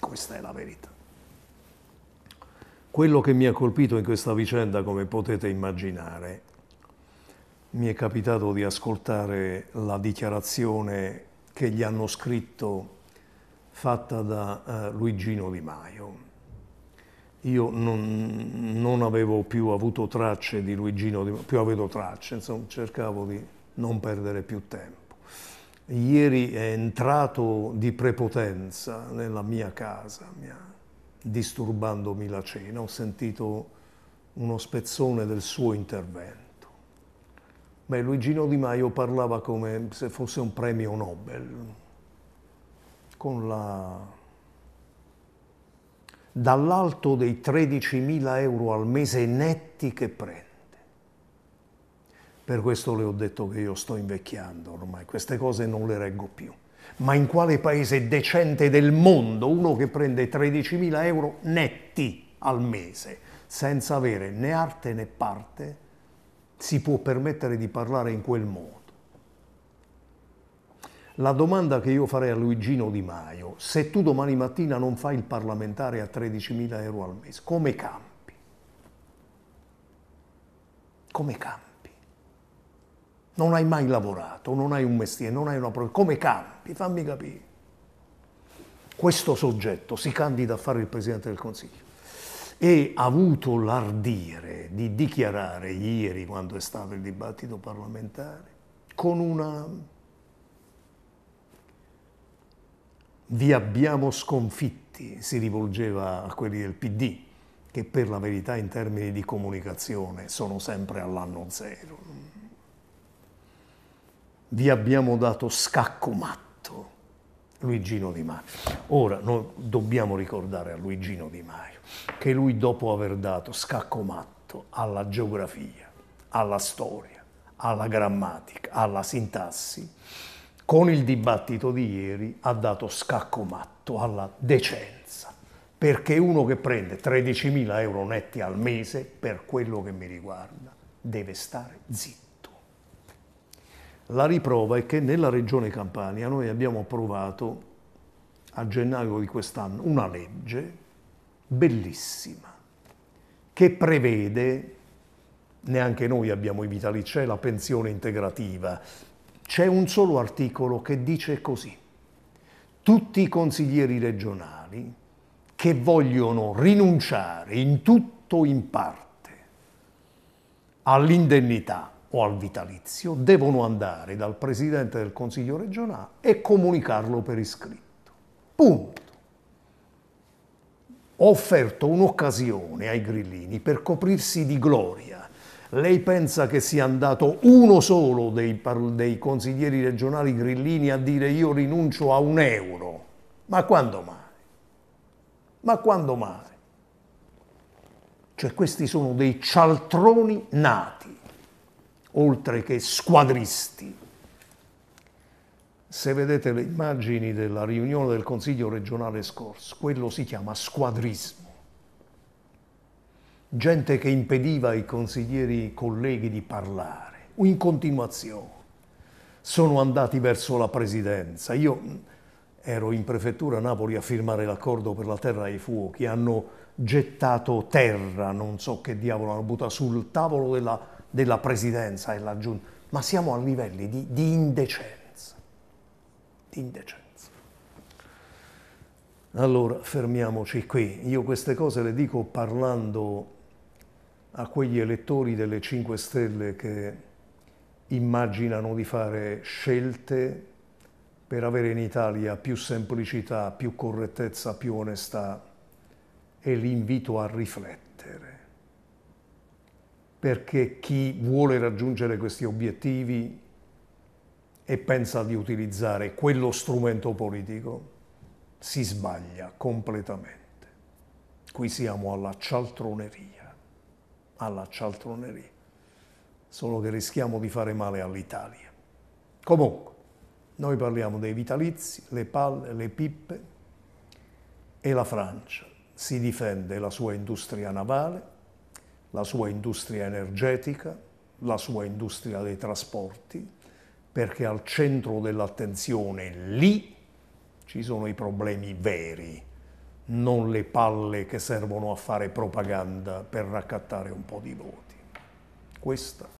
Questa è la verità. Quello che mi ha colpito in questa vicenda, come potete immaginare, mi è capitato di ascoltare la dichiarazione che gli hanno scritto fatta da eh, Luigino Di Maio. Io non, non, avevo più avuto tracce di Luigino Di Maio, più avevo tracce, insomma cercavo di non perdere più tempo ieri è entrato di prepotenza nella mia casa, disturbandomi la cena, ho sentito uno spezzone del suo intervento. Beh, Luigino Di Maio parlava come se fosse un premio Nobel, con la... dall'alto dei 13.000 euro al mese netti che prende per questo le ho detto che io sto invecchiando ormai, queste cose non le reggo più. Ma in quale paese decente del mondo uno che prende 13.000 euro netti al mese, senza avere né arte né parte, si può permettere di parlare in quel modo? La domanda che io farei a Luigino Di Maio, se tu domani mattina non fai il parlamentare a 13.000 euro al mese, come campi? Come campi? non hai mai lavorato, non hai un mestiere, non hai una professione, come campi? Fammi capire. Questo soggetto si candida a fare il Presidente del Consiglio e ha avuto l'ardire di dichiarare ieri, quando è stato il dibattito parlamentare, con una... Vi abbiamo sconfitti, si rivolgeva a quelli del PD, che per la verità in termini di comunicazione sono sempre all'anno zero vi abbiamo dato scacco matto. Luigino Di Maio. Ora, noi dobbiamo ricordare a Luigino Di Maio che lui dopo aver dato scacco matto alla geografia, alla storia, alla grammatica, alla sintassi, con il dibattito di ieri ha dato scacco matto alla decenza, perché uno che prende 13.000 euro netti al mese, per quello che mi riguarda, deve stare zitto. La riprova è che nella regione Campania noi abbiamo approvato a gennaio di quest'anno una legge bellissima che prevede, neanche noi abbiamo i vitali, c'è la pensione integrativa, c'è un solo articolo che dice così, tutti i consiglieri regionali che vogliono rinunciare in tutto o in parte all'indennità o al vitalizio devono andare dal Presidente del Consiglio regionale e comunicarlo per iscritto. Punto. Ho offerto un'occasione ai grillini per coprirsi di gloria. Lei pensa che sia andato uno solo dei, dei consiglieri regionali grillini a dire io rinuncio a un euro? Ma quando mai? Ma quando mai? Cioè questi sono dei cialtroni nati oltre che squadristi. Se vedete le immagini della riunione del Consiglio regionale scorso, quello si chiama squadrismo. Gente che impediva ai consiglieri colleghi di parlare, in continuazione. Sono andati verso la presidenza. Io mm, ero in prefettura a Napoli a firmare l'accordo per la terra ai fuochi, hanno gettato terra, non so che diavolo, hanno buttato sul tavolo della presidenza della presidenza e la giunta, ma siamo a livelli di, di indecenza. Di indecenza. Allora fermiamoci qui. Io queste cose le dico parlando a quegli elettori delle 5 Stelle che immaginano di fare scelte per avere in Italia più semplicità, più correttezza, più onestà e li invito a riflettere perché chi vuole raggiungere questi obiettivi e pensa di utilizzare quello strumento politico si sbaglia completamente. Qui siamo alla cialtroneria, alla cialtroneria, solo che rischiamo di fare male all'Italia. Comunque, noi parliamo dei vitalizi, le palle, le pippe e la Francia si difende la sua industria navale la sua industria energetica, la sua industria dei trasporti, perché al centro dell'attenzione lì ci sono i problemi veri, non le palle che servono a fare propaganda per raccattare un po' di voti. Questa